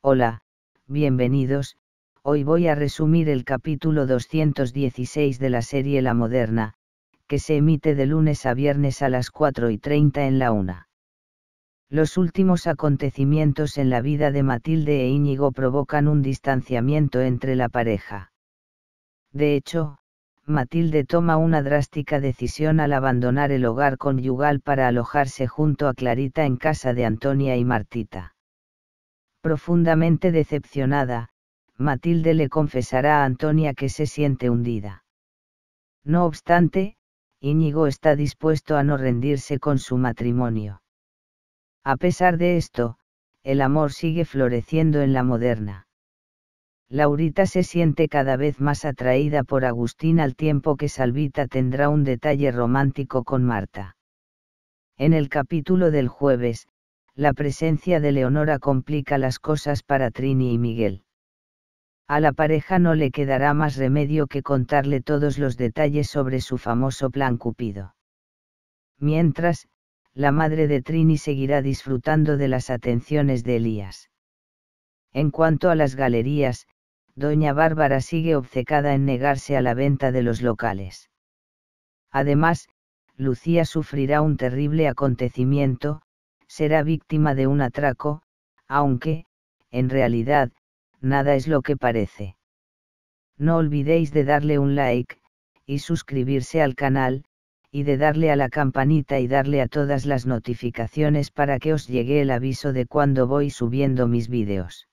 Hola, bienvenidos, hoy voy a resumir el capítulo 216 de la serie La Moderna, que se emite de lunes a viernes a las 4 y 30 en la UNA. Los últimos acontecimientos en la vida de Matilde e Íñigo provocan un distanciamiento entre la pareja. De hecho, Matilde toma una drástica decisión al abandonar el hogar conyugal para alojarse junto a Clarita en casa de Antonia y Martita Profundamente decepcionada, Matilde le confesará a Antonia que se siente hundida. No obstante, Íñigo está dispuesto a no rendirse con su matrimonio. A pesar de esto, el amor sigue floreciendo en la moderna. Laurita se siente cada vez más atraída por Agustín al tiempo que Salvita tendrá un detalle romántico con Marta. En el capítulo del jueves, la presencia de Leonora complica las cosas para Trini y Miguel. A la pareja no le quedará más remedio que contarle todos los detalles sobre su famoso plan Cupido. Mientras, la madre de Trini seguirá disfrutando de las atenciones de Elías. En cuanto a las galerías, doña Bárbara sigue obcecada en negarse a la venta de los locales. Además, Lucía sufrirá un terrible acontecimiento, será víctima de un atraco, aunque, en realidad, nada es lo que parece. No olvidéis de darle un like, y suscribirse al canal, y de darle a la campanita y darle a todas las notificaciones para que os llegue el aviso de cuando voy subiendo mis vídeos.